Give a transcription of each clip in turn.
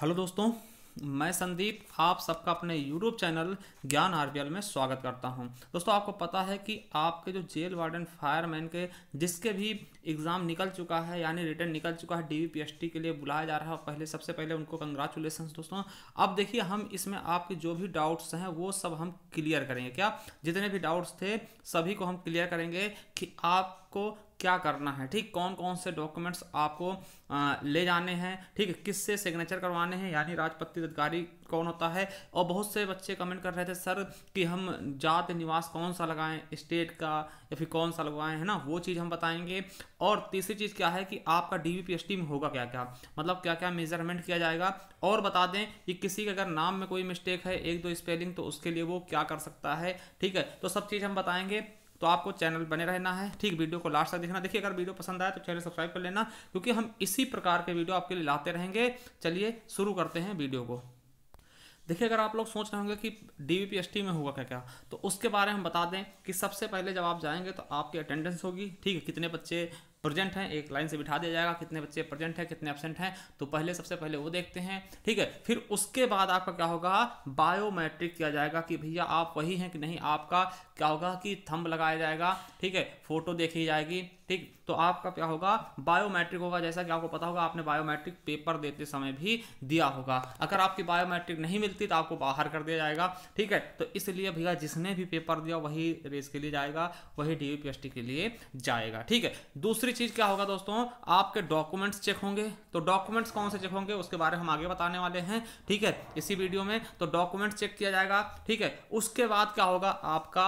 hello दोस्तों मैं संदीप आप सबका अपने यूट्यूब चैनल ज्ञान आर में स्वागत करता हूं दोस्तों आपको पता है कि आपके जो जेल वार्डन फायरमैन के जिसके भी एग्ज़ाम निकल चुका है यानी रिटर्न निकल चुका है डीवीपीएसटी के लिए बुलाया जा रहा है पहले सबसे पहले उनको कंग्रेचुलेसन दोस्तों अब देखिए हम इसमें आपके जो भी डाउट्स हैं वो सब हम क्लियर करेंगे क्या जितने भी डाउट्स थे सभी को हम क्लियर करेंगे कि आपको क्या करना है ठीक कौन कौन से डॉक्यूमेंट्स आपको आ, ले जाने हैं ठीक है किससे सिग्नेचर करवाने हैं यानी राजपत्रित अधिकारी कौन होता है और बहुत से बच्चे कमेंट कर रहे थे सर कि हम जात निवास कौन सा लगाएं स्टेट का या फिर कौन सा लगवाएं है ना वो चीज़ हम बताएंगे और तीसरी चीज़ क्या है कि आपका डी वी में होगा क्या क्या मतलब क्या क्या मेजरमेंट किया जाएगा और बता दें कि किसी के अगर नाम में कोई मिस्टेक है एक दो स्पेलिंग तो उसके लिए वो क्या कर सकता है ठीक है तो सब चीज़ हम बताएंगे तो आपको चैनल बने रहना है ठीक वीडियो को लास्ट तक देखना देखिए अगर वीडियो पसंद आए तो चैनल सब्सक्राइब कर लेना क्योंकि हम इसी प्रकार के वीडियो आपके लिए लाते रहेंगे चलिए शुरू करते हैं वीडियो को देखिए अगर आप लोग सोच रहे होंगे कि डी में होगा क्या क्या तो उसके बारे में हम बता दें कि सबसे पहले जब आप जाएंगे तो आपकी अटेंडेंस होगी ठीक है कितने बच्चे प्रेजेंट हैं एक लाइन से बिठा दिया जाएगा कितने बच्चे प्रेजेंट हैं कितने एबसेंट हैं तो पहले सबसे पहले वो देखते हैं ठीक है फिर उसके बाद आपका क्या होगा बायोमेट्रिक किया जाएगा कि भैया आप वही हैं कि नहीं आपका क्या होगा कि थंब लगाया जाएगा ठीक है फोटो देखी जाएगी ठीक तो आपका क्या होगा बायोमेट्रिक होगा जैसा कि आपको पता होगा आपने बायोमेट्रिक पेपर देते समय भी दिया होगा अगर आपकी बायोमेट्रिक नहीं मिलती तो आपको बाहर कर दिया जाएगा ठीक है तो इसलिए भैया जिसने भी पेपर दिया वही रेस के लिए जाएगा वही डी के लिए जाएगा ठीक है दूसरी दूसरी चीज़ क्या होगा दोस्तों आपके डॉक्यूमेंट्स चेक होंगे तो डॉक्यूमेंट्स कौन से चेक होंगे उसके बारे में हम आगे बताने वाले हैं ठीक है इसी वीडियो में तो डॉक्यूमेंट्स चेक किया जाएगा ठीक है उसके बाद क्या होगा आपका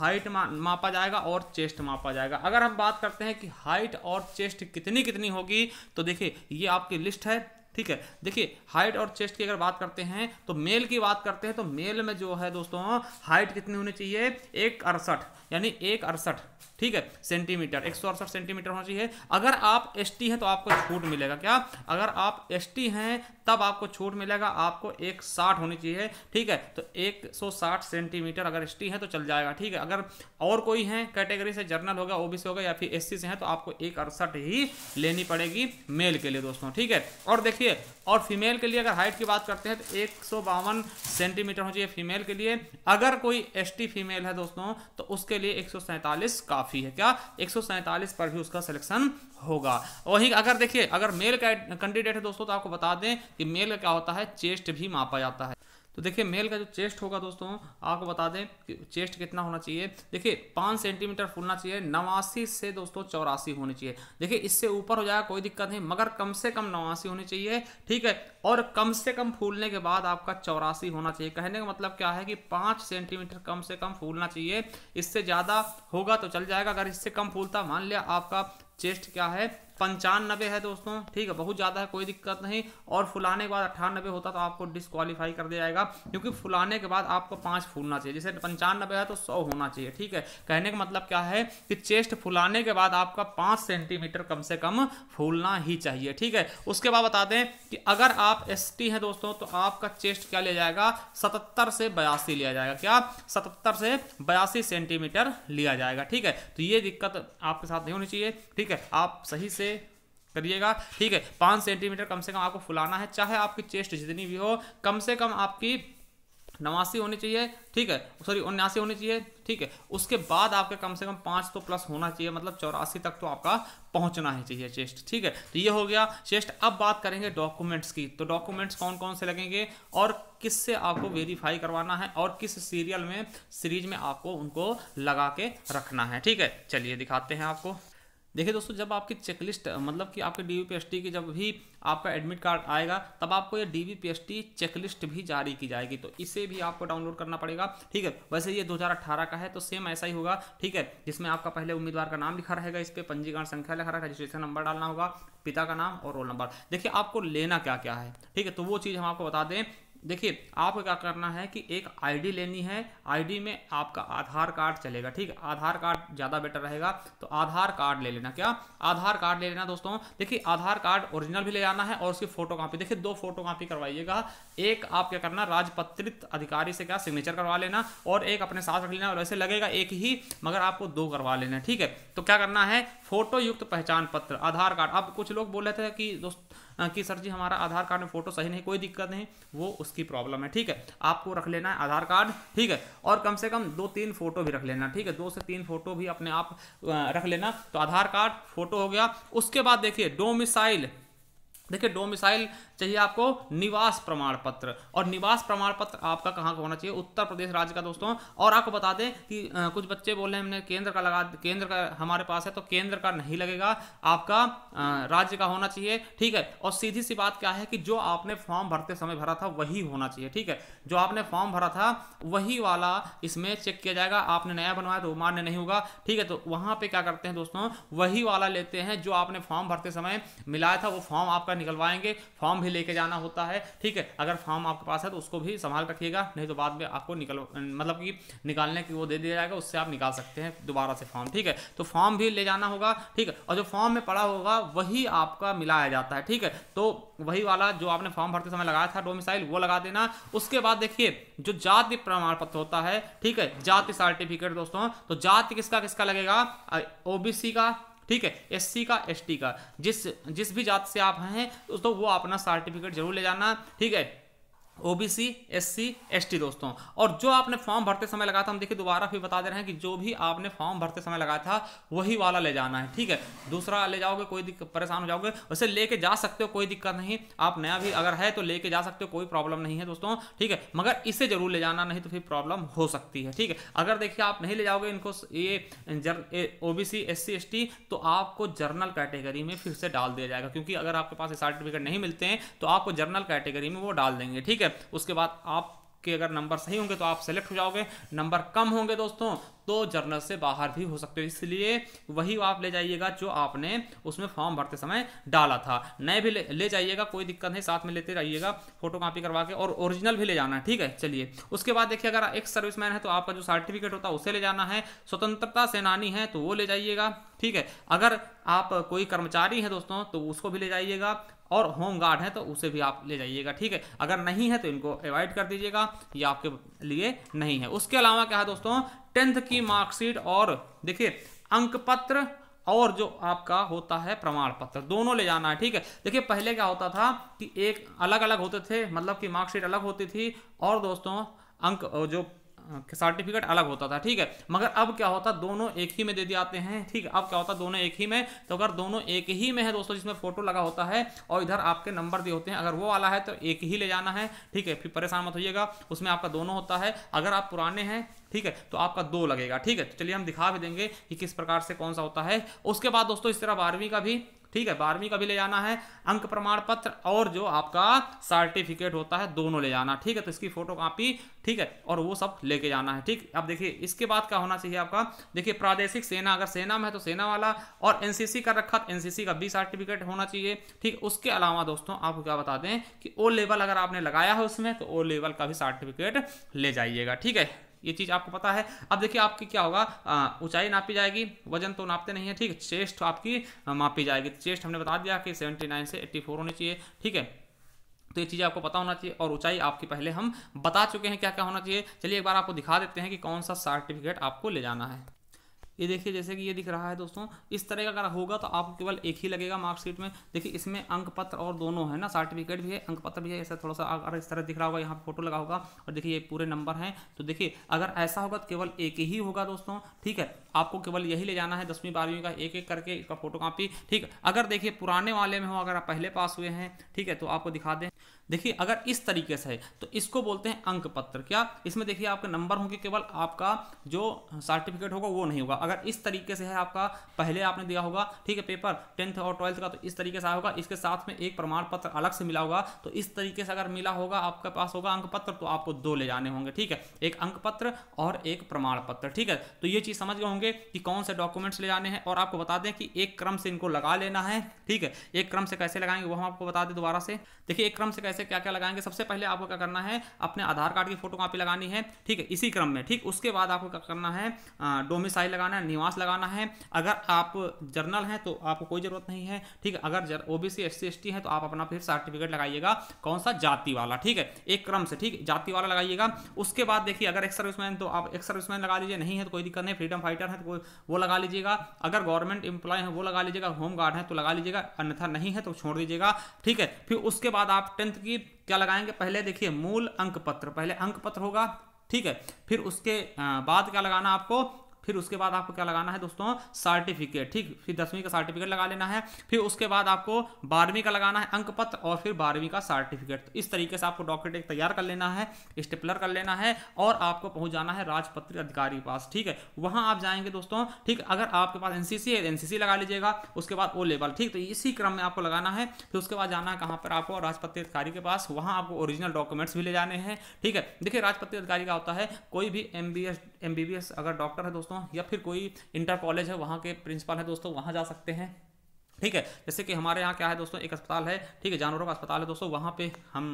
हाइट मापा जाएगा और चेस्ट मापा जाएगा अगर हम बात करते हैं कि हाइट और चेस्ट कितनी कितनी होगी तो देखिए ये आपकी लिस्ट है ठीक है देखिए हाइट और चेस्ट की अगर बात करते हैं तो मेल की बात करते हैं तो मेल में जो है दोस्तों हाइट कितनी होनी चाहिए एक अड़सठ यानी एक अड़सठ ठीक है सेंटीमीटर एक सेंटीमीटर होना चाहिए अगर आप एस हैं तो आपको छूट मिलेगा क्या अगर आप एस हैं तब आपको छूट मिलेगा आपको एक साठ होनी चाहिए ठीक है तो एक सौ साठ सेंटीमीटर अगर एस है तो चल जाएगा ठीक है अगर और कोई है कैटेगरी से जर्नल होगा ओबीसी होगा या फिर एस से है तो आपको एक अड़सठ ही लेनी पड़ेगी मेल के लिए दोस्तों ठीक है और देखिए और फीमेल के लिए अगर हाइट की बात करते हैं तो एक सेंटीमीटर होनी चाहिए फीमेल के लिए अगर कोई एस फीमेल है दोस्तों तो उसके लिए एक काफ़ी हुई है क्या एक पर भी उसका सिलेक्शन होगा वही अगर देखिए अगर मेल कैंडिडेट है दोस्तों तो आपको बता दें कि मेल का क्या होता है चेस्ट भी मापा जाता है तो देखिए मेल का जो चेस्ट होगा दोस्तों आपको बता दें कि चेस्ट कितना होना चाहिए देखिए पाँच सेंटीमीटर फूलना चाहिए नवासी से दोस्तों चौरासी होनी चाहिए देखिए इससे ऊपर हो जाएगा कोई दिक्कत नहीं मगर कम से कम नवासी होनी चाहिए ठीक है और कम से कम फूलने के बाद आपका चौरासी होना चाहिए कहने का मतलब क्या है कि पाँच सेंटीमीटर कम से कम फूलना चाहिए इससे ज़्यादा होगा तो चल जाएगा अगर इससे कम फूलता मान लिया आपका चेस्ट क्या है पंचानबे है दोस्तों ठीक है बहुत ज़्यादा है कोई दिक्कत नहीं और फुलाने के बाद अट्ठानबे होता तो आपको डिसक्वालीफाई कर दिया जाएगा क्योंकि फुलाने के बाद आपको पाँच फूलना चाहिए जैसे पंचानबे है तो सौ होना चाहिए ठीक है कहने का मतलब क्या है कि चेस्ट फुलाने के बाद आपका पाँच सेंटीमीटर कम से कम फूलना ही चाहिए ठीक है उसके बाद बता दें कि अगर आप एस हैं दोस्तों तो आपका चेस्ट क्या लिया जाएगा सतहत्तर से बयासी लिया जाएगा क्या सतहत्तर से बयासी सेंटीमीटर लिया जाएगा ठीक है तो ये दिक्कत आपके साथ नहीं होनी चाहिए ठीक है आप सही से से करिएगा ठीक है पाँच सेंटीमीटर कम से कम आपको फुलाना है चाहे आपकी चेस्ट जितनी भी हो कम से कम आपकी नवासी होनी चाहिए ठीक है सॉरी उन्यासी होनी चाहिए ठीक है उसके बाद आपके कम से कम पाँच तो प्लस होना चाहिए मतलब चौरासी तक तो आपका पहुंचना ही चाहिए चेस्ट ठीक है तो ये हो गया चेस्ट अब बात करेंगे डॉक्यूमेंट्स की तो डॉक्यूमेंट्स कौन कौन से लगेंगे और किससे आपको वेरीफाई करवाना है और किस सीरियल में सीरीज में आपको उनको लगा के रखना है ठीक है चलिए दिखाते हैं आपको देखिए दोस्तों जब आपकी चेकलिस्ट मतलब कि आपके डी वी की जब भी आपका एडमिट कार्ड आएगा तब आपको ये डी वी चेकलिस्ट भी जारी की जाएगी तो इसे भी आपको डाउनलोड करना पड़ेगा ठीक है वैसे ये 2018 का है तो सेम ऐसा ही होगा ठीक है जिसमें आपका पहले उम्मीदवार का नाम लिखा रहेगा इस पर पंजीकरण संख्या लिखा रहेगा रजिस्ट्रेशन नंबर डालना होगा पिता का नाम और रोल नंबर देखिए आपको लेना क्या क्या है ठीक है तो वो चीज़ हम आपको बता दें देखिए आपको क्या करना है कि एक आईडी लेनी है आईडी में आपका आधार कार्ड चलेगा ठीक आधार कार्ड ज़्यादा बेटर रहेगा तो आधार कार्ड ले लेना क्या आधार कार्ड ले लेना दोस्तों देखिए आधार कार्ड ओरिजिनल भी ले जाना है और उसकी फोटो कापी देखिए दो फोटो कापी करवाइएगा एक आप क्या करना राजपत्रित अधिकारी से क्या सिग्नेचर करवा लेना और एक अपने साथ रख लेना और वैसे लगेगा एक ही मगर आपको दो करवा लेना ठीक है तो क्या करना है फोटो युक्त पहचान पत्र आधार कार्ड अब कुछ लोग बोल रहे थे कि दोस्त कि सर जी हमारा आधार कार्ड में फोटो सही नहीं कोई दिक्कत नहीं वो उसकी प्रॉब्लम है ठीक है आपको रख लेना है आधार कार्ड ठीक है और कम से कम दो तीन फोटो भी रख लेना ठीक है दो से तीन फोटो भी अपने आप रख लेना तो आधार कार्ड फोटो हो गया उसके बाद देखिए डोमिसाइल देखिए डोमिसाइल चाहिए आपको निवास प्रमाण पत्र और निवास प्रमाण पत्र आपका कहाँ का होना चाहिए उत्तर प्रदेश राज्य का दोस्तों और आपको बता दें कि कुछ बच्चे बोल हैं हमने केंद्र का लगा केंद्र का हमारे पास है तो केंद्र का नहीं लगेगा आपका राज्य का होना चाहिए ठीक है और सीधी सी बात क्या है कि जो आपने फॉर्म भरते समय भरा था वही होना चाहिए ठीक है जो आपने फॉर्म भरा था वही वाला इसमें चेक किया जाएगा आपने नया बनवाया तो मान्य नहीं होगा ठीक है तो वहां पे क्या करते हैं दोस्तों वही वाला लेते हैं जो आपने फॉर्म भरते समय मिलाया था वो फॉर्म आपका निकलवाएंगे फॉर्म भी लेके जाना होता है ठीक है अगर फॉर्म आपके पास है तो उसको भी संभाल रखिएगा नहीं तो बाद में आपको निकल मतलब कि निकालने की वो दे दिया जाएगा उससे आप निकाल सकते हैं दोबारा से फॉर्म ठीक है तो फॉर्म भी ले जाना होगा ठीक है और जो फॉर्म में पड़ा होगा वही आपका मिलाया जाता है ठीक है तो वही वाला जो आपने फॉर्म भरते समय लगाया था डोमिसाइल वो लगा देना उसके बाद देखिए जो जाति प्रमाण पत्र होता है ठीक है जाति सर्टिफिकेट दोस्तों तो जाति किसका किसका लगेगा ओबीसी का ठीक है एससी का एसटी का जिस जिस भी जात से आप हैं तो वो अपना सर्टिफिकेट जरूर ले जाना ठीक है ओबीसी एससी एसटी दोस्तों और जो आपने फॉर्म भरते समय लगा था हम देखिए दोबारा फिर बता दे रहे हैं कि जो भी आपने फॉर्म भरते समय लगाया था वही वाला ले जाना है ठीक है दूसरा ले जाओगे कोई दिक्कत परेशान हो जाओगे वैसे लेके जा सकते हो कोई दिक्कत नहीं आप नया भी अगर है तो लेके जा सकते हो कोई प्रॉब्लम नहीं है दोस्तों ठीक है मगर इसे जरूर ले जाना नहीं तो फिर प्रॉब्लम हो सकती है ठीक है अगर देखिए आप नहीं ले जाओगे इनको ये जर O B C S C तो आपको जर्नल कैटेगरी में फिर से डाल दिया जाएगा क्योंकि अगर आपके पास सर्टिफिकेट नहीं मिलते हैं तो आपको जर्नल कैटेगरी में वो डाल देंगे ठीक है है उसके बाद आप कि अगर नंबर सही होंगे तो आप सेलेक्ट हो जाओगे नंबर कम होंगे दोस्तों तो जर्नल से बाहर भी हो सकते हो इसलिए वही आप ले जाइएगा जो आपने उसमें फॉर्म भरते समय डाला था नए भी ले, जाइएगा कोई दिक्कत नहीं साथ में लेते रहिएगा फोटो कॉपी करवा के और ओरिजिनल भी ले जाना ठीक है चलिए उसके बाद देखिए अगर एक सर्विस है तो आपका जो सर्टिफिकेट होता है उसे ले जाना है स्वतंत्रता सेनानी है तो वो ले जाइएगा ठीक है अगर आप कोई कर्मचारी हैं दोस्तों तो उसको भी ले जाइएगा और होम गार्ड है तो उसे भी आप ले जाइएगा ठीक है अगर नहीं है तो इनको अवॉइड कर दीजिएगा ये आपके लिए नहीं है उसके अलावा क्या है दोस्तों टेंथ की मार्कशीट और देखिए अंक पत्र और जो आपका होता है प्रमाण पत्र दोनों ले जाना है ठीक है देखिए पहले क्या होता था कि एक अलग अलग होते थे मतलब कि मार्कशीट अलग होती थी और दोस्तों अंक जो सर्टिफिकेट हाँ, अलग होता था ठीक है मगर अब क्या होता दोनों एक ही में दे दिए आते हैं ठीक है अब क्या होता दोनों एक ही में तो अगर दोनों एक ही में है दोस्तों जिसमें फोटो लगा होता है और इधर आपके नंबर दिए होते हैं अगर वो वाला है तो एक ही ले जाना है ठीक है फिर परेशान मत होइएगा उसमें आपका दोनों होता है अगर आप पुराने हैं ठीक है तो आपका दो लगेगा ठीक है तो चलिए हम दिखा भी देंगे कि किस प्रकार से कौन सा होता है उसके बाद दोस्तों इस तरह बारहवीं का भी ठीक है बारहवीं का भी ले जाना है अंक प्रमाण पत्र और जो आपका सर्टिफिकेट होता है दोनों ले जाना ठीक है तो इसकी फोटो कापी ठीक है और वो सब लेके जाना है ठीक अब देखिए इसके बाद क्या होना चाहिए आपका देखिए प्रादेशिक सेना अगर सेना में है तो सेना वाला और एनसीसी का रखा तो एनसीसी का भी सर्टिफिकेट होना चाहिए ठीक उसके अलावा दोस्तों आपको क्या बता दें कि ओ लेवल अगर आपने लगाया है उसमें तो ओ लेवल का भी सर्टिफिकेट ले जाइएगा ठीक है ये चीज़ आपको पता है अब देखिए आपकी क्या होगा ऊंचाई नापी जाएगी वजन तो नापते नहीं है ठीक है चेस्ट आपकी मापी जाएगी चेस्ट हमने बता दिया कि सेवेंटी नाइन से एट्टी फोर होनी चाहिए ठीक है तो ये चीज आपको पता होना चाहिए और ऊंचाई आपकी पहले हम बता चुके हैं क्या क्या होना चाहिए चलिए एक बार आपको दिखा देते हैं कि कौन सा सर्टिफिकेट आपको ले जाना है ये देखिए जैसे कि ये दिख रहा है दोस्तों इस तरह का अगर होगा तो आपको केवल एक ही लगेगा मार्कशीट में देखिए इसमें अंक पत्र और दोनों है ना सर्टिफिकेट भी है अंक पत्र भी है ऐसा थोड़ा सा अगर इस तरह दिख रहा होगा यहाँ फोटो लगा होगा और देखिए ये पूरे नंबर हैं तो देखिए अगर ऐसा होगा तो केवल एक ही होगा दोस्तों ठीक है आपको केवल यही ले जाना है दसवीं बारहवीं का एक एक करके इसका फोटो कापी ठीक अगर देखिए पुराने वाले में हो अगर आप पहले पास हुए हैं ठीक है तो आपको दिखा दें देखिए अगर इस तरीके से है तो इसको बोलते हैं अंक पत्र क्या इसमें देखिए आपके नंबर होंगे केवल आपका जो सर्टिफिकेट होगा वो नहीं होगा अगर इस तरीके से है आपका पहले आपने दिया होगा ठीक है पेपर टेंथ और ट्वेल्थ का तो इस तरीके से आया होगा इसके साथ में एक प्रमाण पत्र अलग से मिला होगा तो इस तरीके से अगर मिला होगा आपके पास होगा अंक पत्र तो आपको दो ले जाने होंगे ठीक है एक अंक पत्र और एक प्रमाण पत्र ठीक है तो ये चीज़ समझ गए होंगे होंगे कि कौन से डॉक्यूमेंट्स ले जाने हैं और आपको बता दें कि एक क्रम से इनको लगा लेना है ठीक है एक क्रम से कैसे लगाएंगे वो हम आपको बता दें दोबारा से देखिए एक क्रम से कैसे क्या क्या लगाएंगे सबसे पहले आपको क्या करना है अपने आधार कार्ड की फोटो कॉपी लगानी है ठीक है इसी क्रम में ठीक उसके बाद आपको क्या करना है डोमिसाइल लगाना है निवास लगाना है अगर आप जर्नल हैं तो आपको कोई ज़रूरत नहीं है ठीक अगर O B C S C है तो आप अपना फिर सर्टिफिकेट लगाइएगा कौन सा जाति वाला ठीक है एक क्रम से ठीक जाति वाला लगाइएगा उसके बाद देखिए अगर एक सर्विसमैन तो आप एक सर्विसमैन लगा लीजिए नहीं है तो कोई दिक्कत नहीं फ्रीडम फाइटर है तो वो वो लगा लीजिएगा अगर गवर्नमेंट एम्प्लॉय है वो लगा लीजिएगा होम गार्ड है तो लगा लीजिएगा अन्यथा नहीं है तो छोड़ दीजिएगा ठीक है फिर उसके बाद आप टेंथ की क्या लगाएंगे पहले देखिए मूल अंक पत्र पहले अंक पत्र होगा ठीक है फिर उसके बाद क्या लगाना आपको फिर उसके बाद आपको क्या लगाना है दोस्तों सर्टिफिकेट ठीक फिर दसवीं का सर्टिफिकेट लगा लेना है फिर उसके बाद आपको बारहवीं का लगाना है अंक पत्र और फिर बारहवीं का सर्टिफिकेट तो इस तरीके से आपको डॉक्यूमेंट एक तैयार कर लेना है स्टेपलर कर लेना है और आपको पहुंच जाना है राजपत्र अधिकारी के पास ठीक है वहां आप जाएंगे दोस्तों ठीक अगर आपके पास एनसीसी है एनसीसी लगा लीजिएगा उसके बाद ओ लेवल ठीक तो इसी क्रम में आपको लगाना है फिर उसके बाद जाना है कहाँ पर आपको राजपत्र अधिकारी के पास वहाँ आपको ओरिजिनल डॉक्यूमेंट्स भी ले जाने हैं ठीक है देखिए राजपत्र अधिकारी का होता है कोई भी एम एम अगर डॉक्टर है दोस्तों या फिर कोई इंटर कॉलेज है वहाँ के प्रिंसिपल है दोस्तों वहाँ जा सकते हैं ठीक है जैसे कि हमारे यहाँ क्या है दोस्तों एक अस्पताल है ठीक है जानवरों का अस्पताल है दोस्तों वहाँ पे हम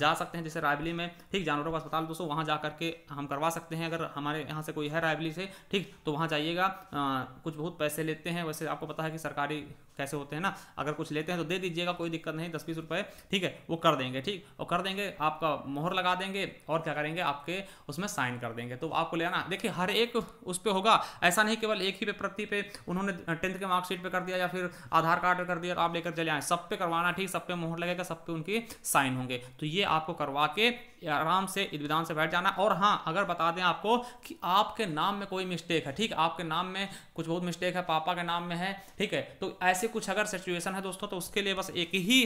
जा सकते हैं जैसे रायबली में ठीक जानवरों का अस्पताल दोस्तों वहाँ जा करके हम करवा सकते हैं अगर हमारे यहाँ से कोई है रायबली से ठीक तो वहाँ जाइएगा कुछ बहुत पैसे लेते हैं वैसे आपको पता है कि सरकारी कैसे होते हैं ना अगर कुछ लेते हैं तो दे दीजिएगा कोई दिक्कत नहीं दस बीस रुपए ठीक है वो कर देंगे ठीक और कर देंगे आपका मोहर लगा देंगे और क्या करेंगे आपके उसमें साइन कर देंगे तो आपको लेना देखिए हर एक उस पर होगा ऐसा नहीं केवल एक ही पे प्रति पे उन्होंने टेंथ के मार्कशीट पर कर दिया या फिर आधार कार्ड पर कर दिया तो आप लेकर चले आए सब पे करवाना ठीक सब पे मोहर लगेगा सब पे उनकी साइन होंगे तो ये आपको करवा के आराम से विधान से बैठ जाना और हाँ अगर बता दें आपको कि आपके नाम में कोई मिस्टेक है ठीक आपके नाम में कुछ बहुत मिस्टेक है पापा के नाम में है ठीक है तो ऐसे कुछ अगर सिचुएशन है दोस्तों तो उसके लिए बस एक ही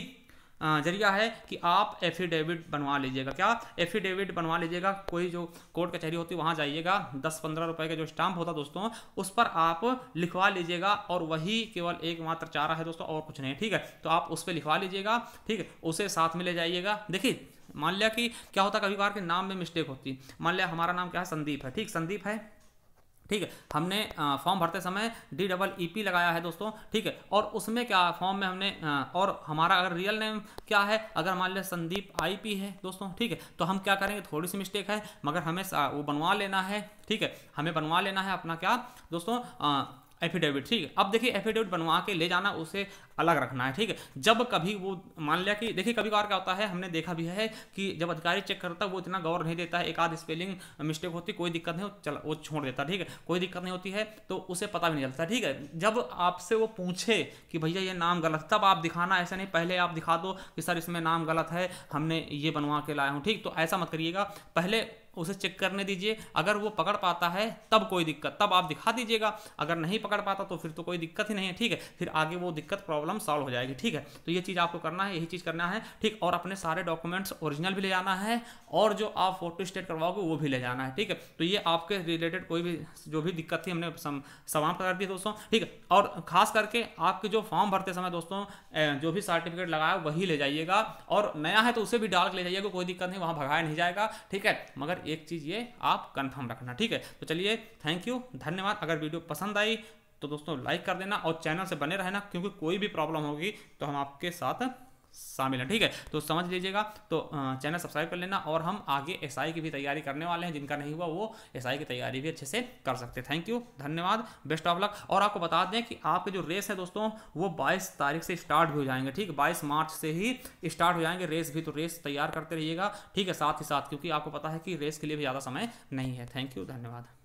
जरिया है कि आप एफिडेविट बनवा लीजिएगा क्या एफिडेविट बनवा लीजिएगा कोई जो कोर्ट कचहरी होती है वहाँ जाइएगा दस पंद्रह रुपए का जो स्टाम्प होता दोस्तों उस पर आप लिखवा लीजिएगा और वही केवल एकमात्र चारा है दोस्तों और कुछ नहीं ठीक है तो आप उस पर लिखवा लीजिएगा ठीक है उसे साथ में ले जाइएगा देखिए मान लिया कि क्या होता कभी बार के नाम में मिस्टेक होती मान लिया हमारा नाम क्या है संदीप है ठीक संदीप है ठीक है हमने फॉर्म भरते समय डी डबल ई पी लगाया है दोस्तों ठीक है और उसमें क्या फॉर्म में हमने और हमारा अगर रियल नेम क्या है अगर मान लिया संदीप आई पी है दोस्तों ठीक है तो हम क्या करेंगे थोड़ी सी मिस्टेक है मगर हमें वो बनवा लेना है ठीक है हमें बनवा लेना है अपना क्या दोस्तों आ, एफिडेविट ठीक है अब देखिए एफिडेविट बनवा के ले जाना उसे अलग रखना है ठीक है जब कभी वो मान लिया कि देखिए कभी कभार क्या होता है हमने देखा भी है कि जब अधिकारी चेक करता है वो इतना गौर नहीं देता है एक आध स्पेलिंग मिस्टेक होती कोई दिक्कत नहीं चला वो छोड़ देता ठीक है कोई दिक्कत नहीं होती है तो उसे पता भी नहीं चलता ठीक है जब आपसे वो पूछे कि भैया ये नाम गलत तब आप दिखाना ऐसा नहीं पहले आप दिखा दो कि सर इसमें नाम गलत है हमने ये बनवा के लाया हूँ ठीक तो ऐसा मत करिएगा पहले उसे चेक करने दीजिए अगर वो पकड़ पाता है तब कोई दिक्कत तब आप दिखा दीजिएगा अगर नहीं पकड़ पाता तो फिर तो कोई दिक्कत ही नहीं है ठीक है फिर आगे वो दिक्कत प्रॉब्लम सॉल्व हो जाएगी ठीक है तो ये चीज़ आपको करना है यही चीज़ करना है ठीक और अपने सारे डॉक्यूमेंट्स ओरिजिनल भी ले जाना है और जो आप फोटो स्टेट करवाओगे वो भी ले जाना है ठीक है तो ये आपके रिलेटेड कोई भी जो भी दिक्कत थी हमने समाप्त कर दी दोस्तों ठीक है और खास करके आपके जो फॉर्म भरते समय दोस्तों जो भी सर्टिफिकेट लगाया वही ले जाइएगा और नया है तो उसे भी डाल के ले जाइएगा कोई दिक्कत नहीं वहाँ भगाया नहीं जाएगा ठीक है मगर एक चीज़ ये आप कंफर्म रखना ठीक है तो चलिए थैंक यू धन्यवाद अगर वीडियो पसंद आई तो दोस्तों लाइक कर देना और चैनल से बने रहना क्योंकि कोई भी प्रॉब्लम होगी तो हम आपके साथ शामिल है ठीक है तो समझ लीजिएगा तो चैनल सब्सक्राइब कर लेना और हम आगे एस की भी तैयारी करने वाले हैं जिनका नहीं हुआ वो एस की तैयारी भी अच्छे से कर सकते थैंक यू धन्यवाद बेस्ट ऑफ लक और आपको बता दें कि आपके जो रेस है दोस्तों वो बाईस तारीख से स्टार्ट भी हो जाएंगे ठीक बाईस मार्च से ही स्टार्ट हो जाएंगे रेस भी तो रेस तैयार करते रहिएगा ठीक है साथ ही साथ क्योंकि आपको पता है कि रेस के लिए भी ज़्यादा समय नहीं है थैंक यू धन्यवाद